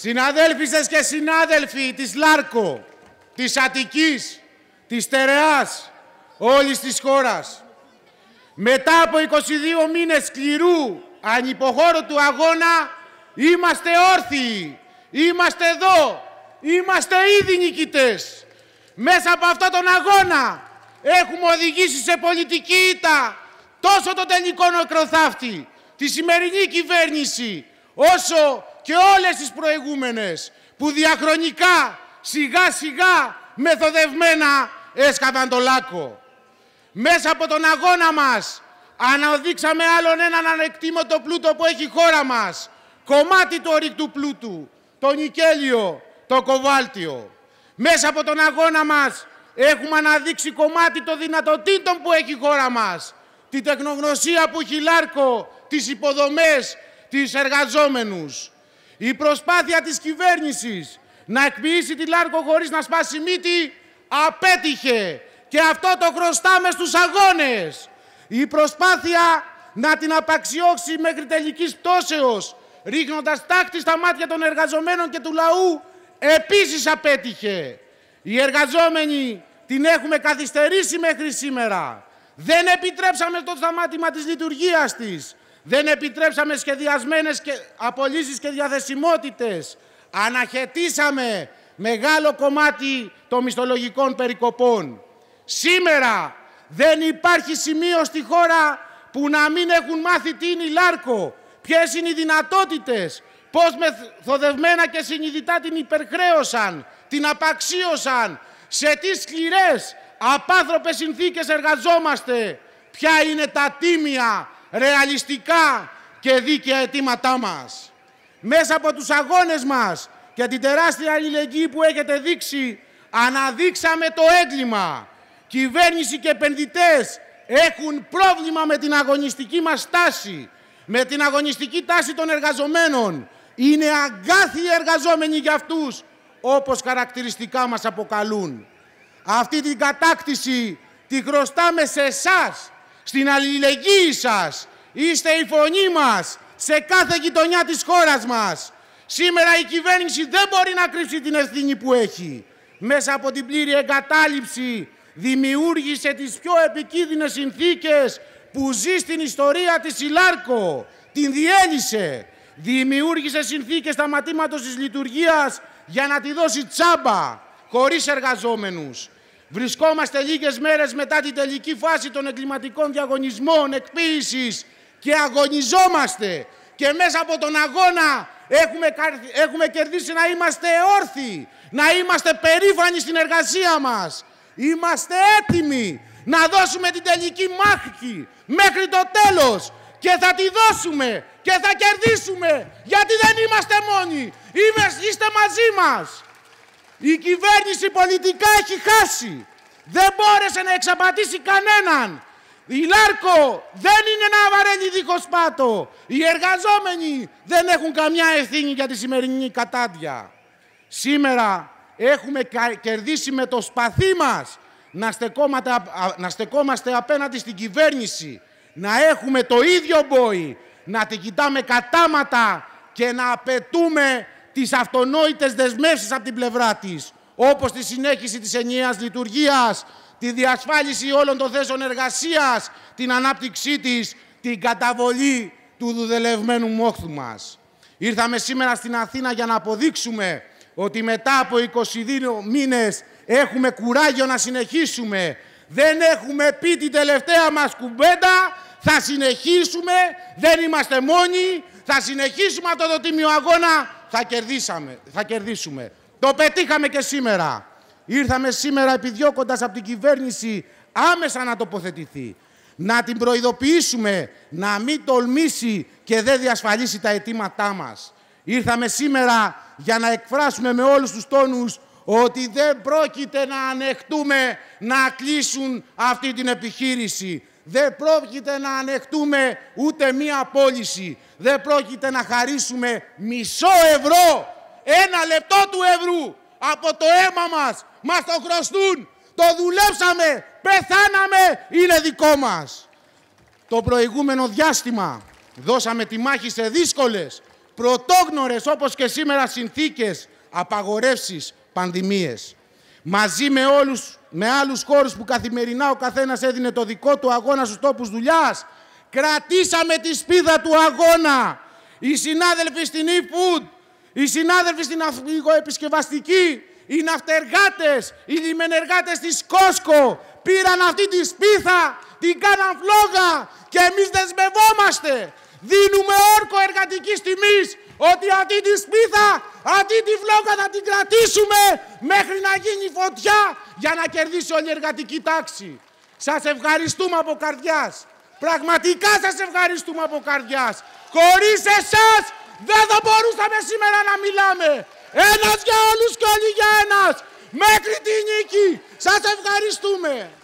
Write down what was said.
Συναδέλφισες και συνάδελφοι της Λάρκο, της Αττικής, της Τερεάς, όλης της χώρας. Μετά από 22 μήνες σκληρού, ανυποχώρου αγώνα, είμαστε όρθιοι, είμαστε εδώ, είμαστε ήδη νικητές. Μέσα από αυτόν τον αγώνα έχουμε οδηγήσει σε πολιτική ήττα τόσο τον τελικό νοκροθάφτη, τη σημερινή κυβέρνηση, όσο και όλες τις προηγούμενες που διαχρονικά, σιγά σιγά, μεθοδευμένα έσκαβαν το λάκκο. Μέσα από τον αγώνα μας αναδείξαμε άλλον έναν ανεκτήμωτο πλούτο που έχει η χώρα μας. Κομμάτι του ορυκτού πλούτου, το νικέλιο, το κοβάλτιο. Μέσα από τον αγώνα μας έχουμε αναδείξει κομμάτι των δυνατοτήτων που έχει η χώρα μας. Τη τεχνογνωσία που έχει λάρκο, τις υποδομές, τις εργαζόμενους. Η προσπάθεια της κυβέρνησης να εκποιήσει τη Λάρκο χωρίς να σπάσει μύτη απέτυχε. Και αυτό το χρωστάμε στους αγώνες. Η προσπάθεια να την απαξιώξει μέχρι τελικής πτώσεως, ρίχνοντας τάκτη στα μάτια των εργαζομένων και του λαού, επίσης απέτυχε. Οι εργαζόμενοι την έχουμε καθυστερήσει μέχρι σήμερα. Δεν επιτρέψαμε το σταμάτημα της λειτουργίας της. Δεν επιτρέψαμε σχεδιασμένες και απολύσεις και διαθεσιμότητες. Αναχαιτήσαμε μεγάλο κομμάτι των μισθολογικών περικοπών. Σήμερα δεν υπάρχει σημείο στη χώρα που να μην έχουν μάθει τι είναι η Λάρκο, ποιες είναι οι δυνατότητες, πώς μεθοδευμένα και συνειδητά την υπερχρέωσαν, την απαξίωσαν, σε τι σκληρές, απάνθρωπες συνθήκες εργαζόμαστε, ποια είναι τα τίμια ρεαλιστικά και δίκαια αιτήματά μας. Μέσα από τους αγώνες μας και την τεράστια αλληλεγγύη που έχετε δείξει, αναδείξαμε το έγκλημα. Κυβέρνηση και επενδυτές έχουν πρόβλημα με την αγωνιστική μας τάση, με την αγωνιστική τάση των εργαζομένων. Είναι αγκάθιοι εργαζόμενοι για αυτούς, όπως χαρακτηριστικά μας αποκαλούν. Αυτή την κατάκτηση τη χρωστάμε σε εσάς, στην αλληλεγγύη σας. Είστε η φωνή μας σε κάθε γειτονιά της χώρας μας. Σήμερα η κυβέρνηση δεν μπορεί να κρύψει την ευθύνη που έχει. Μέσα από την πλήρη εγκατάλειψη δημιούργησε τις πιο επικίνδυνες συνθήκες που ζει στην ιστορία της Σιλάρκο. Την διέλυσε. Δημιούργησε συνθήκες σταματήματος της λειτουργίας για να τη δώσει τσάμπα χωρίς εργαζόμενους. Βρισκόμαστε λίγες μέρες μετά την τελική φάση των εγκληματικών διαγωνισμών, εκποίησης και αγωνιζόμαστε. Και μέσα από τον αγώνα έχουμε, έχουμε κερδίσει να είμαστε όρθιοι, να είμαστε περήφανοι στην εργασία μας. Είμαστε έτοιμοι να δώσουμε την τελική μάχη μέχρι το τέλος και θα τη δώσουμε και θα κερδίσουμε γιατί δεν είμαστε μόνοι, είστε μαζί μας. Η κυβέρνηση πολιτικά έχει χάσει. Δεν μπόρεσε να εξαπατήσει κανέναν. Η Λάρκο δεν είναι ένα δίχως πάτο. Οι εργαζόμενοι δεν έχουν καμιά ευθύνη για τη σημερινή κατάδια. Σήμερα έχουμε κερδίσει με το σπαθί μας να στεκόμαστε, να στεκόμαστε απέναντι στην κυβέρνηση, να έχουμε το ίδιο μπόι, να τη κοιτάμε κατάματα και να απαιτούμε τις αυτονόητες δεσμεύσεις από την πλευρά της, όπως τη συνέχιση της ενιαίας λειτουργίας, τη διασφάλιση όλων των θέσεων εργασίας, την ανάπτυξή της, την καταβολή του δουδελευμένου μόχθου μας. Ήρθαμε σήμερα στην Αθήνα για να αποδείξουμε ότι μετά από 22 μήνες έχουμε κουράγιο να συνεχίσουμε. Δεν έχουμε πει την τελευταία μας κουμπέντα, θα συνεχίσουμε, δεν είμαστε μόνοι, θα συνεχίσουμε αυτό το τίμιο αγώνα θα, κερδίσαμε, θα κερδίσουμε. Το πετύχαμε και σήμερα. Ήρθαμε σήμερα επιδιώκοντας από την κυβέρνηση άμεσα να τοποθετηθεί. Να την προειδοποιήσουμε να μην τολμήσει και δεν διασφαλίσει τα αιτήματά μας. Ήρθαμε σήμερα για να εκφράσουμε με όλους τους τόνους ότι δεν πρόκειται να ανεχτούμε να κλείσουν αυτή την επιχείρηση. Δεν πρόκειται να ανεχτούμε ούτε μία πώληση. Δεν πρόκειται να χαρίσουμε μισό ευρώ, ένα λεπτό του ευρού από το αίμα μας. Μας το χρωστούν, το δουλέψαμε, πεθάναμε, είναι δικό μας. Το προηγούμενο διάστημα δώσαμε τη μάχη σε δύσκολες, πρωτόγνωρες όπως και σήμερα συνθήκες, απαγορεύσεις, πανδημίες μαζί με όλους, με άλλους χώρους που καθημερινά ο καθένας έδινε το δικό του αγώνα στους τόπους δουλειάς, κρατήσαμε τη σπίδα του αγώνα. Οι συνάδελφοι στην e-food, οι συνάδελφοι στην επισκευαστική, οι ναυτεργάτες, οι λιμενεργάτες της Κόσκο πήραν αυτή τη σπίθα, την κάναν φλόγα και εμείς δεσμευόμαστε. Δίνουμε όρκο εργατικής τιμής ότι αντί τη σπίθα, αντί τη φλόγα θα την κρατήσουμε μέχρι να γίνει φωτιά για να κερδίσει όλη η εργατική τάξη. Σας ευχαριστούμε από καρδιάς. Πραγματικά σας ευχαριστούμε από καρδιάς. Χωρίς εσάς δεν θα μπορούσαμε σήμερα να μιλάμε. Ένας για όλους και όλοι για ένας. Μέχρι τη νίκη. Σας ευχαριστούμε.